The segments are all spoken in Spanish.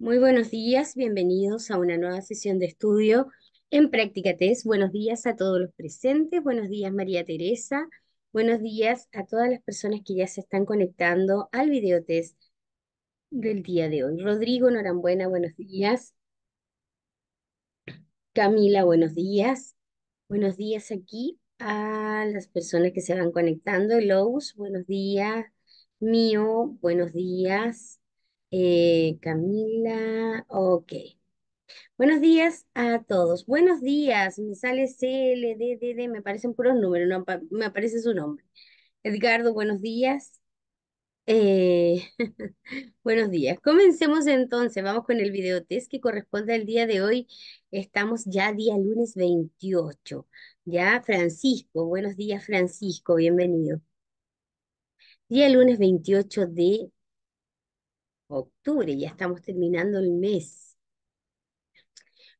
Muy buenos días, bienvenidos a una nueva sesión de estudio en Práctica Test. Buenos días a todos los presentes, buenos días María Teresa, buenos días a todas las personas que ya se están conectando al videotest del día de hoy. Rodrigo Norambuena, buenos días. Camila, buenos días. Buenos días aquí a las personas que se van conectando. Lous, buenos días. Mío, buenos días. Eh, Camila, ok. Buenos días a todos. Buenos días, me sale CLDDD, me un puros números, no me aparece su nombre. Edgardo, buenos días. Eh, buenos días. Comencemos entonces, vamos con el videotest que corresponde al día de hoy. Estamos ya día lunes 28. Ya, Francisco, buenos días Francisco, bienvenido. Día lunes 28 de octubre, ya estamos terminando el mes.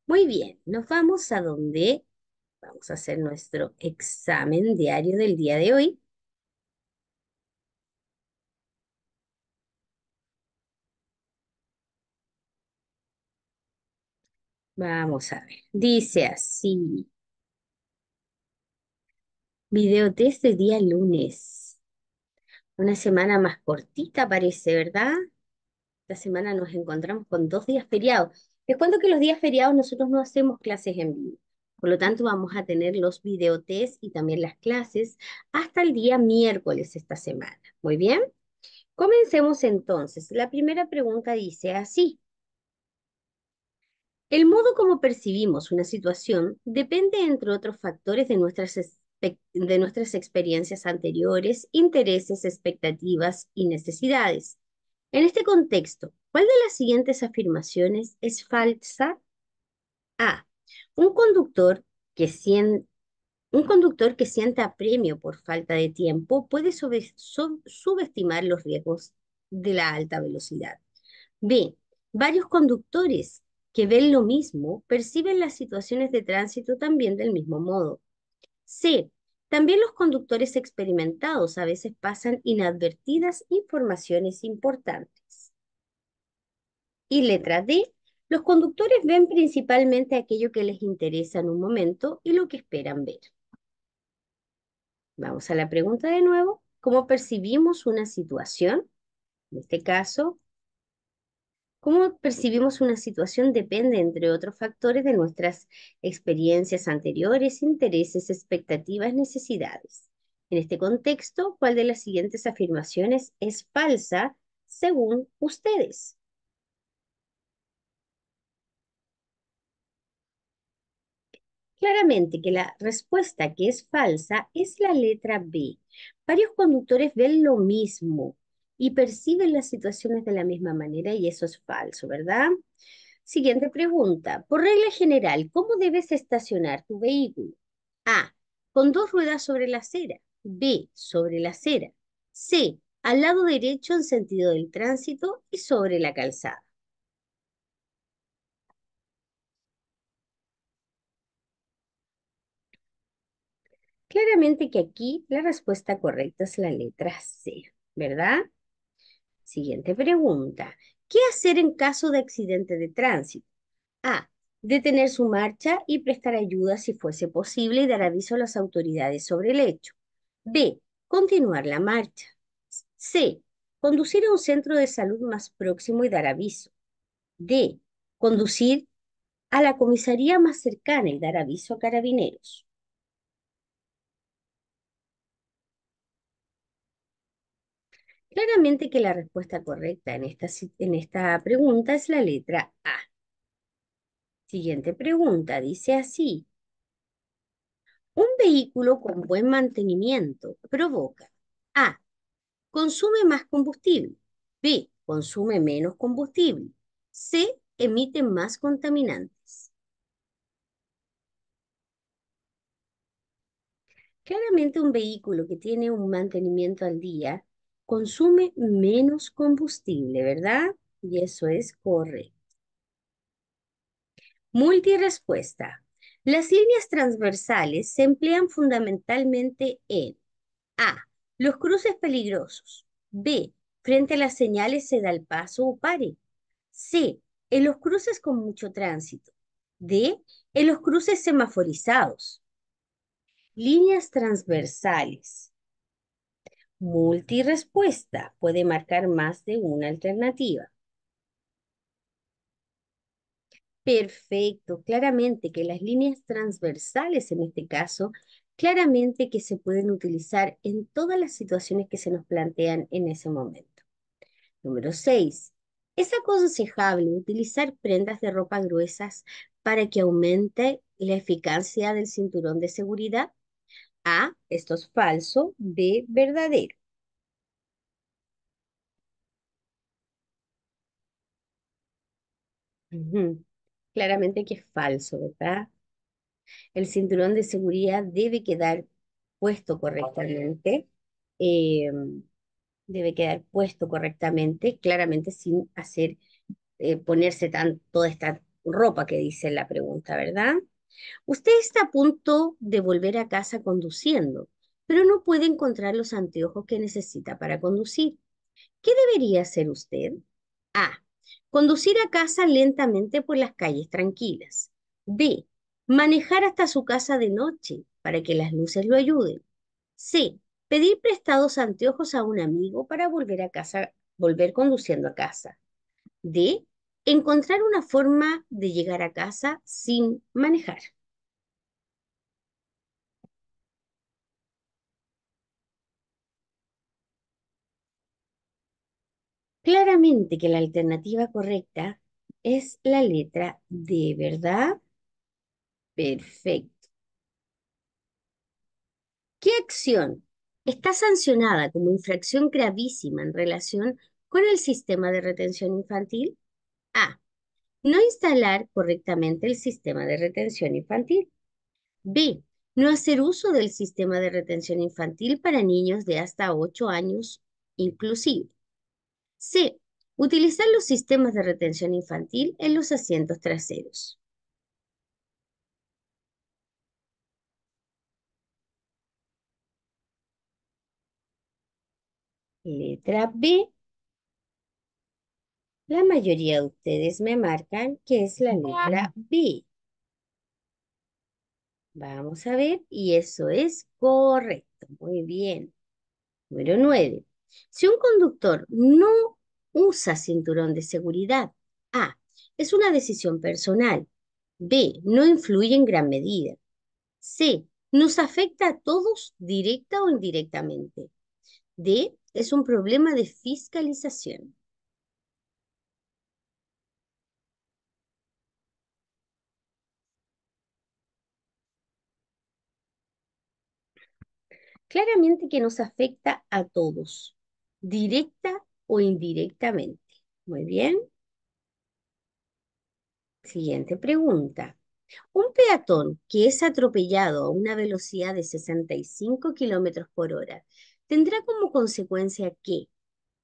Muy bien, nos vamos a donde vamos a hacer nuestro examen diario del día de hoy. Vamos a ver, dice así. Videotest de día lunes. Una semana más cortita parece, ¿verdad? Esta semana nos encontramos con dos días feriados. Les cuento que los días feriados nosotros no hacemos clases en vivo. Por lo tanto, vamos a tener los videotest y también las clases hasta el día miércoles esta semana. Muy bien. Comencemos entonces. La primera pregunta dice así. El modo como percibimos una situación depende, entre otros factores, de nuestras, de nuestras experiencias anteriores, intereses, expectativas y necesidades. En este contexto, ¿cuál de las siguientes afirmaciones es falsa? A. Un conductor que, siente un conductor que sienta apremio por falta de tiempo puede subestimar los riesgos de la alta velocidad. B. Varios conductores que ven lo mismo perciben las situaciones de tránsito también del mismo modo. C. También los conductores experimentados a veces pasan inadvertidas informaciones importantes. Y letra D, los conductores ven principalmente aquello que les interesa en un momento y lo que esperan ver. Vamos a la pregunta de nuevo. ¿Cómo percibimos una situación? En este caso, Cómo percibimos una situación depende, entre otros factores, de nuestras experiencias anteriores, intereses, expectativas, necesidades. En este contexto, ¿cuál de las siguientes afirmaciones es falsa según ustedes? Claramente que la respuesta que es falsa es la letra B. Varios conductores ven lo mismo, y perciben las situaciones de la misma manera y eso es falso, ¿verdad? Siguiente pregunta. Por regla general, ¿cómo debes estacionar tu vehículo? A. Con dos ruedas sobre la acera. B. Sobre la acera. C. Al lado derecho en sentido del tránsito y sobre la calzada. Claramente que aquí la respuesta correcta es la letra C, ¿verdad? Siguiente pregunta. ¿Qué hacer en caso de accidente de tránsito? A. Detener su marcha y prestar ayuda si fuese posible y dar aviso a las autoridades sobre el hecho. B. Continuar la marcha. C. Conducir a un centro de salud más próximo y dar aviso. D. Conducir a la comisaría más cercana y dar aviso a carabineros. Claramente que la respuesta correcta en esta, en esta pregunta es la letra A. Siguiente pregunta, dice así. Un vehículo con buen mantenimiento provoca A. Consume más combustible. B. Consume menos combustible. C. Emite más contaminantes. Claramente un vehículo que tiene un mantenimiento al día consume menos combustible, ¿verdad? Y eso es correcto. Multirespuesta. Las líneas transversales se emplean fundamentalmente en A. Los cruces peligrosos. B. Frente a las señales se da el paso o pare. C. En los cruces con mucho tránsito. D. En los cruces semaforizados. Líneas transversales. Multirespuesta puede marcar más de una alternativa. Perfecto, claramente que las líneas transversales en este caso, claramente que se pueden utilizar en todas las situaciones que se nos plantean en ese momento. Número 6. Es aconsejable utilizar prendas de ropa gruesas para que aumente la eficacia del cinturón de seguridad. A, esto es falso, B, verdadero. Claramente que es falso, ¿verdad? El cinturón de seguridad debe quedar puesto correctamente. Em, debe quedar puesto correctamente, claramente sin hacer, eh, ponerse toda esta ropa que dice la pregunta, ¿verdad? Usted está a punto de volver a casa conduciendo, pero no puede encontrar los anteojos que necesita para conducir. ¿Qué debería hacer usted? A. Conducir a casa lentamente por las calles tranquilas. B. Manejar hasta su casa de noche para que las luces lo ayuden. C. Pedir prestados anteojos a un amigo para volver a casa, volver conduciendo a casa. D encontrar una forma de llegar a casa sin manejar. Claramente que la alternativa correcta es la letra D, ¿verdad? Perfecto. ¿Qué acción está sancionada como infracción gravísima en relación con el sistema de retención infantil? A. No instalar correctamente el sistema de retención infantil. B. No hacer uso del sistema de retención infantil para niños de hasta 8 años inclusive. C. Utilizar los sistemas de retención infantil en los asientos traseros. Letra B. La mayoría de ustedes me marcan que es la letra B. Vamos a ver, y eso es correcto. Muy bien. Número 9. Si un conductor no usa cinturón de seguridad, A. Es una decisión personal. B. No influye en gran medida. C. Nos afecta a todos directa o indirectamente. D. Es un problema de fiscalización. claramente que nos afecta a todos, directa o indirectamente. Muy bien. Siguiente pregunta. Un peatón que es atropellado a una velocidad de 65 kilómetros por hora tendrá como consecuencia que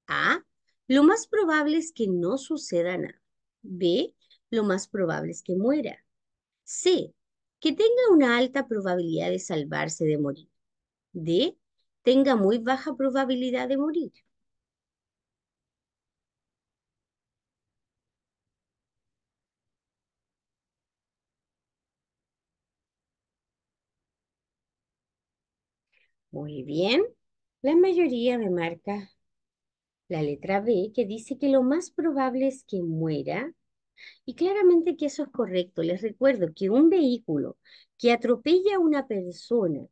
A. Lo más probable es que no suceda nada. B. Lo más probable es que muera. C. Que tenga una alta probabilidad de salvarse de morir. D tenga muy baja probabilidad de morir. Muy bien, la mayoría me marca la letra B que dice que lo más probable es que muera y claramente que eso es correcto. Les recuerdo que un vehículo que atropella a una persona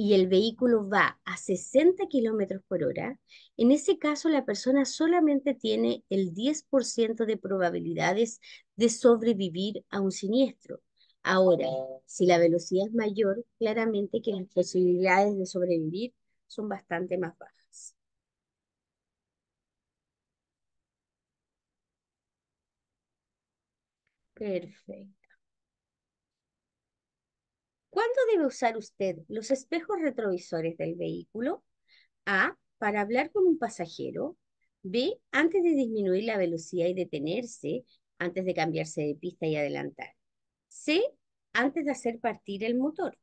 y el vehículo va a 60 kilómetros por hora, en ese caso la persona solamente tiene el 10% de probabilidades de sobrevivir a un siniestro. Ahora, si la velocidad es mayor, claramente que las posibilidades de sobrevivir son bastante más bajas. Perfecto. ¿Cuándo debe usar usted los espejos retrovisores del vehículo? A. Para hablar con un pasajero. B. Antes de disminuir la velocidad y detenerse, antes de cambiarse de pista y adelantar. C. Antes de hacer partir el motor.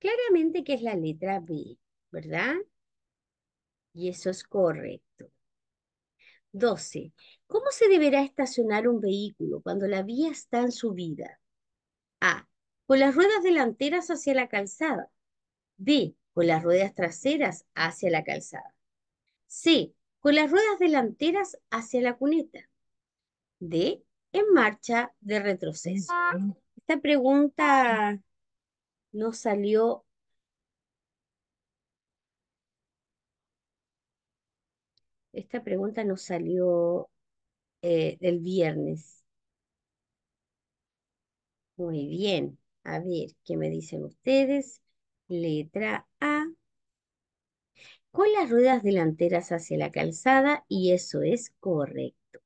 Claramente que es la letra B, ¿verdad? Y eso es correcto. 12. ¿Cómo se deberá estacionar un vehículo cuando la vía está en subida? A. Con las ruedas delanteras hacia la calzada. B. Con las ruedas traseras hacia la calzada. C. Con las ruedas delanteras hacia la cuneta. D. En marcha de retroceso. Esta pregunta no salió esta pregunta nos salió eh, del viernes. Muy bien. A ver, ¿qué me dicen ustedes? Letra A. Con las ruedas delanteras hacia la calzada y eso es correcto.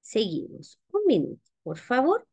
Seguimos. Un minuto, por favor.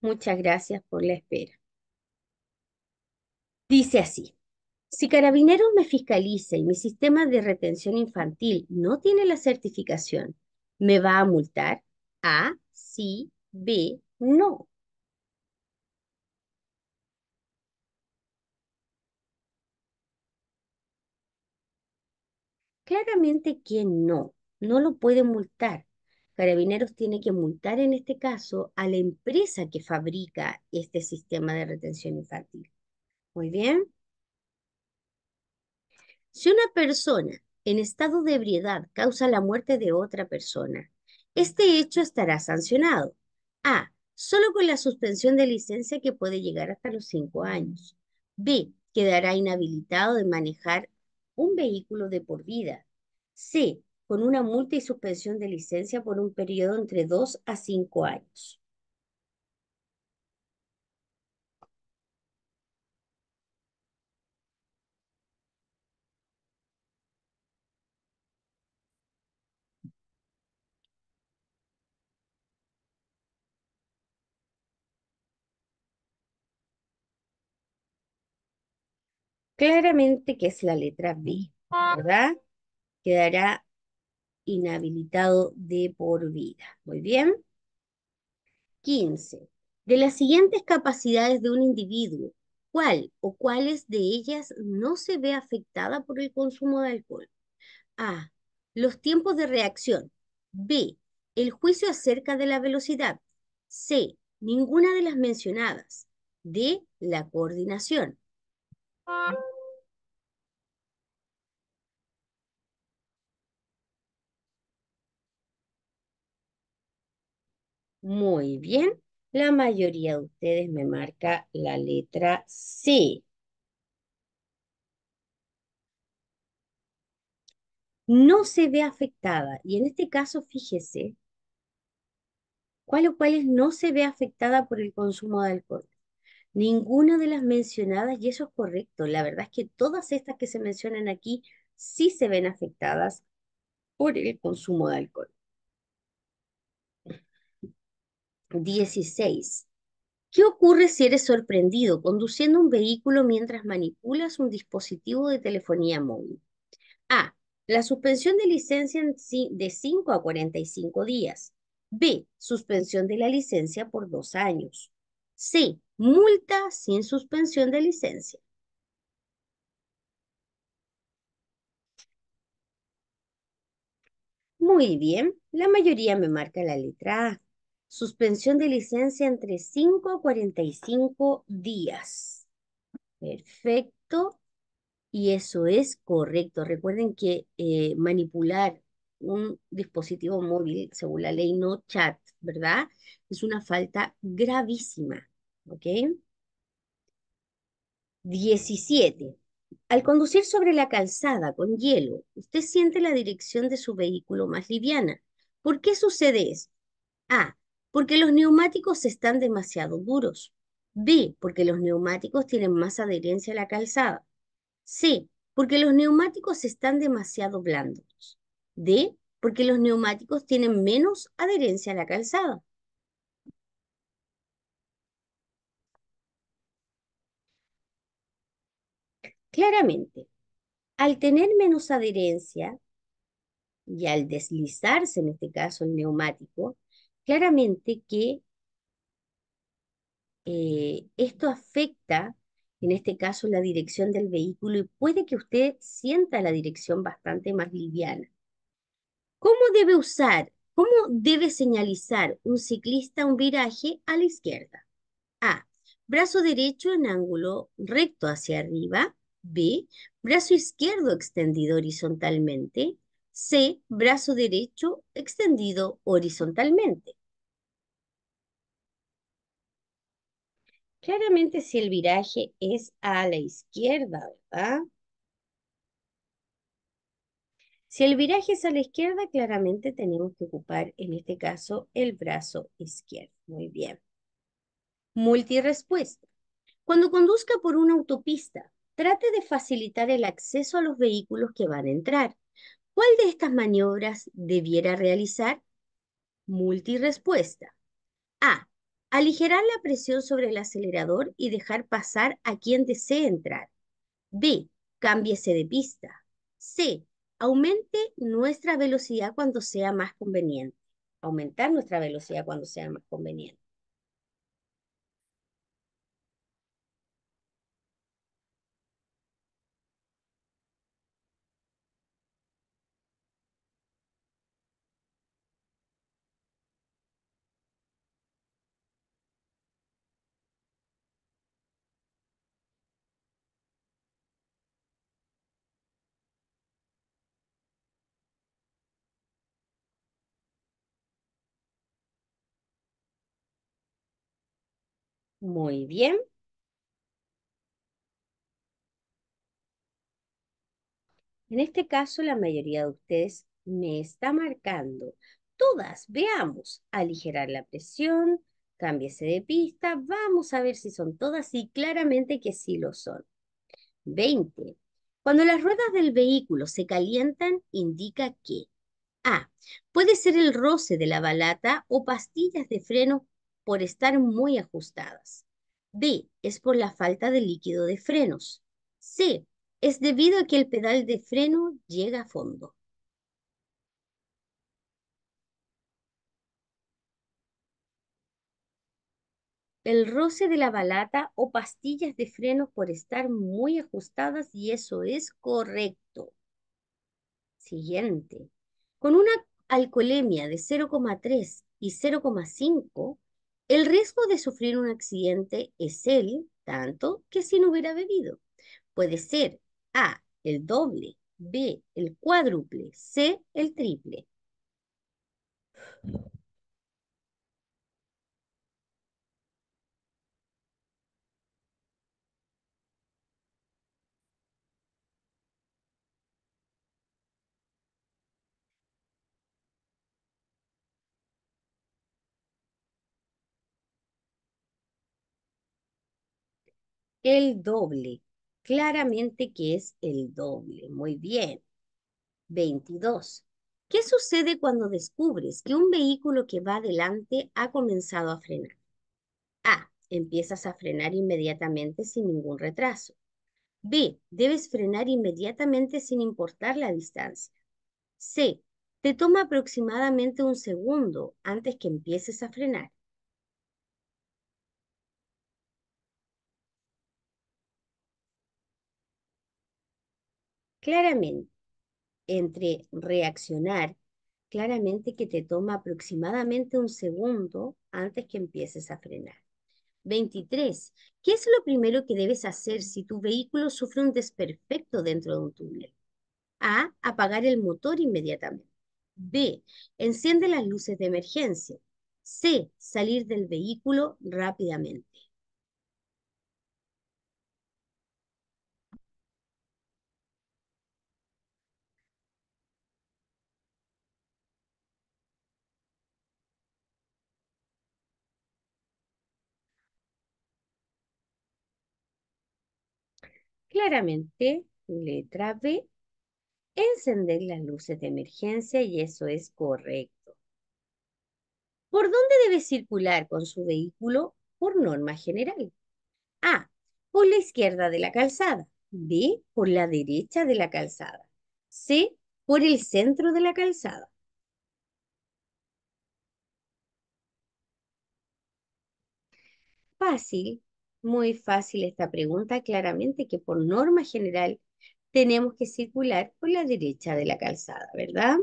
Muchas gracias por la espera. Dice así, si Carabineros me fiscaliza y mi sistema de retención infantil no tiene la certificación, ¿me va a multar? A, sí, B, no. Claramente que no, no lo puede multar Carabineros tiene que multar en este caso a la empresa que fabrica este sistema de retención infantil. Muy bien. Si una persona en estado de ebriedad causa la muerte de otra persona, este hecho estará sancionado. A. Solo con la suspensión de licencia que puede llegar hasta los 5 años. B. Quedará inhabilitado de manejar un vehículo de por vida. C con una multa y suspensión de licencia por un periodo entre dos a cinco años. Claramente que es la letra B, ¿verdad? Quedará inhabilitado de por vida. Muy bien. 15. De las siguientes capacidades de un individuo, ¿cuál o cuáles de ellas no se ve afectada por el consumo de alcohol? A. Los tiempos de reacción. B. El juicio acerca de la velocidad. C. Ninguna de las mencionadas. D. La coordinación. Muy bien. La mayoría de ustedes me marca la letra C. No se ve afectada. Y en este caso, fíjese, ¿cuál o cuáles no se ve afectada por el consumo de alcohol? Ninguna de las mencionadas, y eso es correcto. La verdad es que todas estas que se mencionan aquí sí se ven afectadas por el consumo de alcohol. 16. ¿Qué ocurre si eres sorprendido conduciendo un vehículo mientras manipulas un dispositivo de telefonía móvil? A. La suspensión de licencia de 5 a 45 días. B. Suspensión de la licencia por dos años. C. Multa sin suspensión de licencia. Muy bien, la mayoría me marca la letra A. Suspensión de licencia entre 5 a 45 días. Perfecto. Y eso es correcto. Recuerden que eh, manipular un dispositivo móvil, según la ley no chat, ¿verdad? Es una falta gravísima. ¿Ok? 17. Al conducir sobre la calzada con hielo, usted siente la dirección de su vehículo más liviana. ¿Por qué sucede esto? A. Porque los neumáticos están demasiado duros. B, porque los neumáticos tienen más adherencia a la calzada. C, porque los neumáticos están demasiado blandos. D, porque los neumáticos tienen menos adherencia a la calzada. Claramente, al tener menos adherencia y al deslizarse, en este caso el neumático, claramente que eh, esto afecta, en este caso, la dirección del vehículo y puede que usted sienta la dirección bastante más liviana. ¿Cómo debe usar, cómo debe señalizar un ciclista un viraje a la izquierda? A. Brazo derecho en ángulo recto hacia arriba. B. Brazo izquierdo extendido horizontalmente. C. Brazo derecho extendido horizontalmente. Claramente si el viraje es a la izquierda, ¿verdad? Si el viraje es a la izquierda, claramente tenemos que ocupar, en este caso, el brazo izquierdo. Muy bien. Multirespuesta. Cuando conduzca por una autopista, trate de facilitar el acceso a los vehículos que van a entrar. ¿Cuál de estas maniobras debiera realizar? Multirespuesta. A. Aligerar la presión sobre el acelerador y dejar pasar a quien desee entrar. B. Cámbiese de pista. C. Aumente nuestra velocidad cuando sea más conveniente. Aumentar nuestra velocidad cuando sea más conveniente. Muy bien. En este caso, la mayoría de ustedes me está marcando. Todas, veamos, aligerar la presión, cámbiese de pista, vamos a ver si son todas y claramente que sí lo son. 20. Cuando las ruedas del vehículo se calientan, indica que A. Puede ser el roce de la balata o pastillas de freno por estar muy ajustadas. B. Es por la falta de líquido de frenos. C. Es debido a que el pedal de freno llega a fondo. el roce de la balata o pastillas de freno por estar muy ajustadas y eso es correcto. Siguiente. Con una alcoholemia de 0,3 y 0,5, el riesgo de sufrir un accidente es el tanto que si no hubiera bebido. Puede ser A, el doble, B, el cuádruple, C, el triple. el doble. Claramente que es el doble. Muy bien. 22. ¿Qué sucede cuando descubres que un vehículo que va adelante ha comenzado a frenar? A. Empiezas a frenar inmediatamente sin ningún retraso. B. Debes frenar inmediatamente sin importar la distancia. C. Te toma aproximadamente un segundo antes que empieces a frenar. claramente entre reaccionar, claramente que te toma aproximadamente un segundo antes que empieces a frenar. 23. ¿Qué es lo primero que debes hacer si tu vehículo sufre un desperfecto dentro de un túnel? A. Apagar el motor inmediatamente. B. Enciende las luces de emergencia. C. Salir del vehículo rápidamente. Claramente, letra B, encender las luces de emergencia y eso es correcto. ¿Por dónde debe circular con su vehículo? Por norma general. A. Por la izquierda de la calzada. B. Por la derecha de la calzada. C. Por el centro de la calzada. Fácil, muy fácil esta pregunta, claramente que por norma general tenemos que circular por la derecha de la calzada, ¿verdad?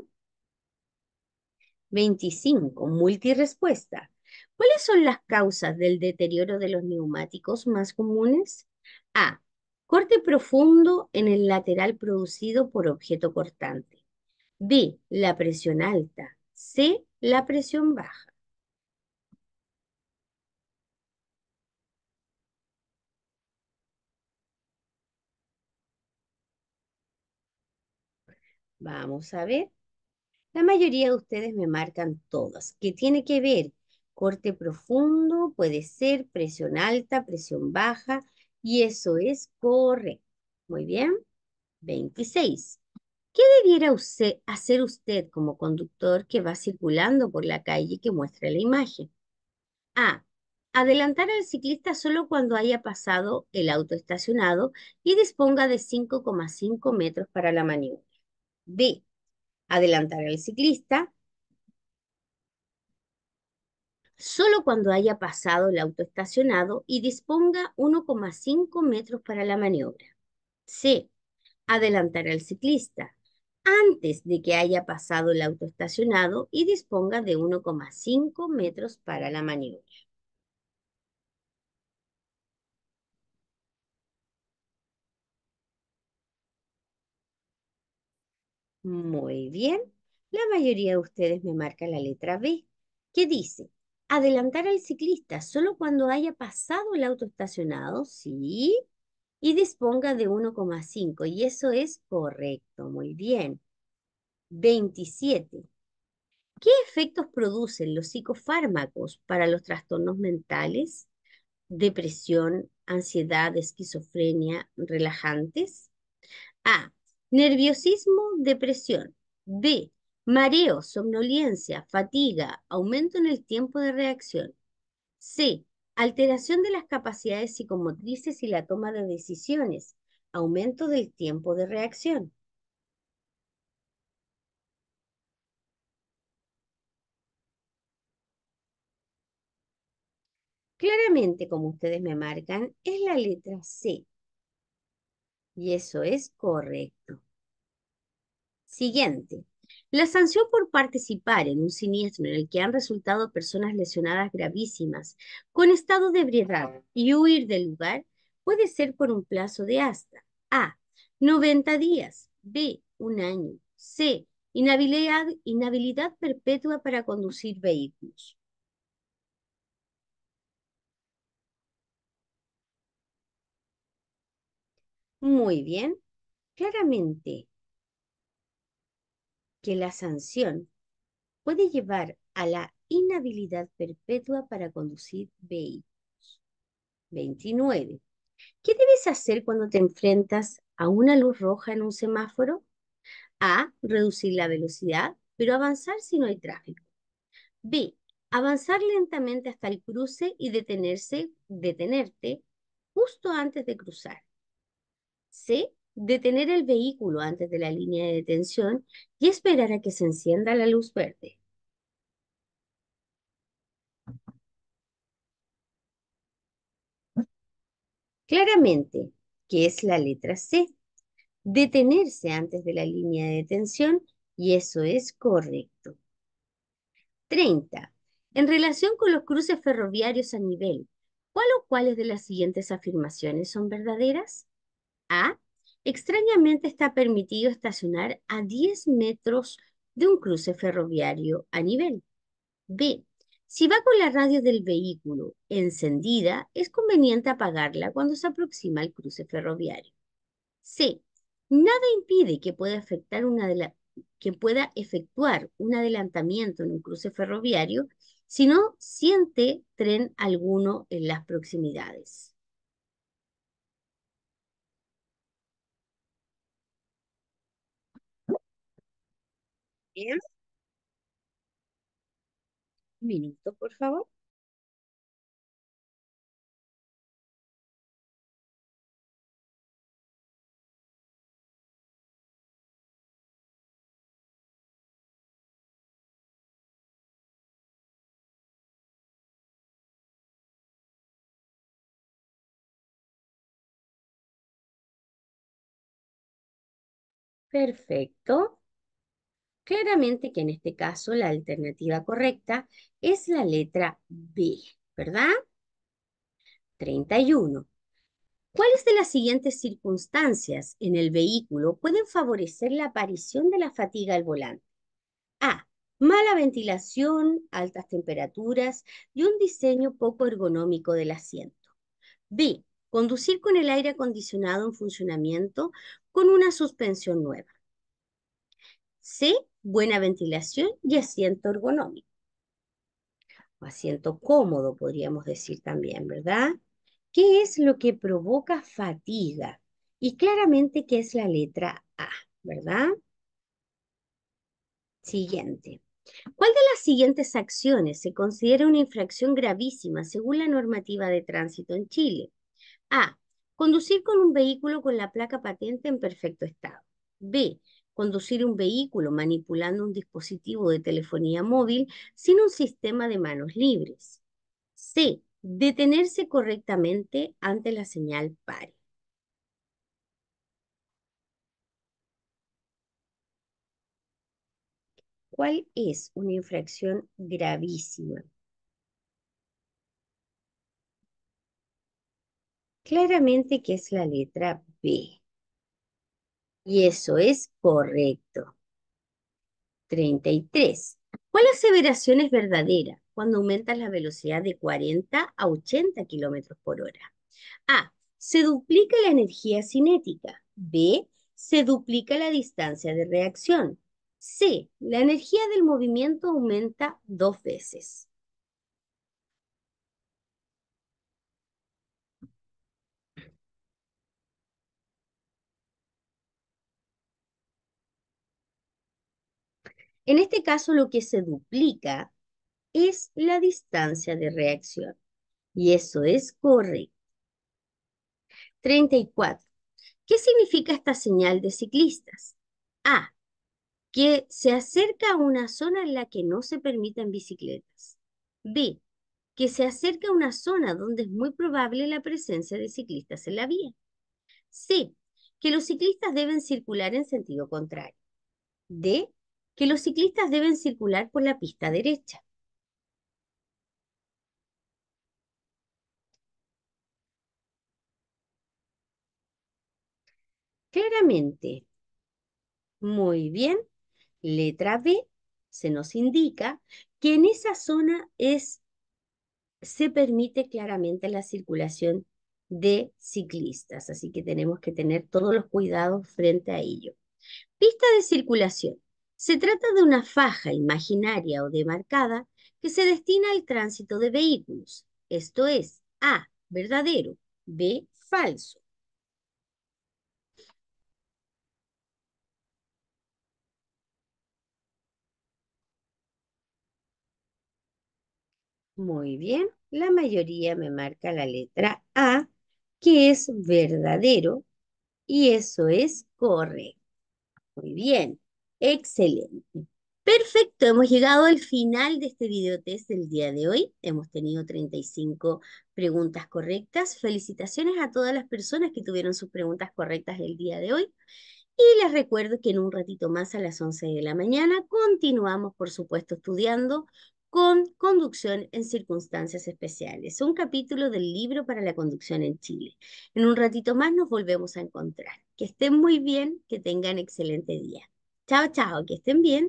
25. Multirespuesta. ¿Cuáles son las causas del deterioro de los neumáticos más comunes? A. Corte profundo en el lateral producido por objeto cortante. B. La presión alta. C. La presión baja. Vamos a ver. La mayoría de ustedes me marcan todas. ¿Qué tiene que ver? Corte profundo, puede ser presión alta, presión baja, y eso es corre. Muy bien. 26. ¿Qué debiera hacer usted como conductor que va circulando por la calle que muestra la imagen? A. Adelantar al ciclista solo cuando haya pasado el auto estacionado y disponga de 5,5 metros para la maniobra. B. Adelantar al ciclista solo cuando haya pasado el auto estacionado y disponga 1,5 metros para la maniobra. C. Adelantar al ciclista antes de que haya pasado el auto estacionado y disponga de 1,5 metros para la maniobra. Muy bien. La mayoría de ustedes me marca la letra B, que dice, adelantar al ciclista solo cuando haya pasado el auto estacionado, sí, y disponga de 1,5. Y eso es correcto, muy bien. 27. ¿Qué efectos producen los psicofármacos para los trastornos mentales, depresión, ansiedad, esquizofrenia, relajantes? A. Nerviosismo, depresión. B. Mareo, somnolencia, fatiga, aumento en el tiempo de reacción. C. Alteración de las capacidades psicomotrices y la toma de decisiones, aumento del tiempo de reacción. Claramente, como ustedes me marcan, es la letra C. Y eso es correcto. Siguiente. La sanción por participar en un siniestro en el que han resultado personas lesionadas gravísimas con estado de ebriedad y huir del lugar puede ser por un plazo de hasta A. 90 días. B. Un año. C. Inhabilidad, inhabilidad perpetua para conducir vehículos. muy bien claramente que la sanción puede llevar a la inhabilidad perpetua para conducir vehículos. 29. ¿Qué debes hacer cuando te enfrentas a una luz roja en un semáforo? A. Reducir la velocidad, pero avanzar si no hay tráfico. B. Avanzar lentamente hasta el cruce y detenerse, detenerte justo antes de cruzar. C. Detener el vehículo antes de la línea de detención y esperar a que se encienda la luz verde. Claramente, que es la letra C. Detenerse antes de la línea de detención y eso es correcto. 30. En relación con los cruces ferroviarios a nivel, ¿cuál o cuáles de las siguientes afirmaciones son verdaderas? A. Extrañamente está permitido estacionar a 10 metros de un cruce ferroviario a nivel. B. Si va con la radio del vehículo encendida, es conveniente apagarla cuando se aproxima al cruce ferroviario. C. Nada impide que pueda, afectar que pueda efectuar un adelantamiento en un cruce ferroviario si no siente tren alguno en las proximidades. Un minuto, por favor. Perfecto. Claramente que en este caso la alternativa correcta es la letra B, ¿verdad? 31. ¿Cuáles de las siguientes circunstancias en el vehículo pueden favorecer la aparición de la fatiga al volante? A. Mala ventilación, altas temperaturas y un diseño poco ergonómico del asiento. B. Conducir con el aire acondicionado en funcionamiento con una suspensión nueva. C buena ventilación y asiento ergonómico. O asiento cómodo, podríamos decir también, ¿verdad? ¿Qué es lo que provoca fatiga? Y claramente que es la letra A, ¿verdad? Siguiente. ¿Cuál de las siguientes acciones se considera una infracción gravísima según la normativa de tránsito en Chile? A. Conducir con un vehículo con la placa patente en perfecto estado. B conducir un vehículo manipulando un dispositivo de telefonía móvil sin un sistema de manos libres. C. Detenerse correctamente ante la señal pare. ¿Cuál es una infracción gravísima? Claramente que es la letra B. Y eso es correcto. 33. ¿Cuál aseveración es verdadera cuando aumentas la velocidad de 40 a 80 kilómetros por hora? A. Se duplica la energía cinética. B. Se duplica la distancia de reacción. C. La energía del movimiento aumenta dos veces. En este caso lo que se duplica es la distancia de reacción. Y eso es correcto. 34. ¿Qué significa esta señal de ciclistas? A. Que se acerca a una zona en la que no se permitan bicicletas. B. Que se acerca a una zona donde es muy probable la presencia de ciclistas en la vía. C. Que los ciclistas deben circular en sentido contrario. D que los ciclistas deben circular por la pista derecha. Claramente, muy bien, letra B se nos indica que en esa zona es, se permite claramente la circulación de ciclistas, así que tenemos que tener todos los cuidados frente a ello. Pista de circulación. Se trata de una faja imaginaria o demarcada que se destina al tránsito de vehículos, esto es, A, verdadero, B, falso. Muy bien, la mayoría me marca la letra A, que es verdadero, y eso es correcto. Muy bien. Excelente. Perfecto, hemos llegado al final de este videotest del día de hoy. Hemos tenido 35 preguntas correctas. Felicitaciones a todas las personas que tuvieron sus preguntas correctas el día de hoy. Y les recuerdo que en un ratito más a las 11 de la mañana continuamos, por supuesto, estudiando con Conducción en Circunstancias Especiales, un capítulo del libro para la conducción en Chile. En un ratito más nos volvemos a encontrar. Que estén muy bien, que tengan excelente día. Chao, chao, que estén bien.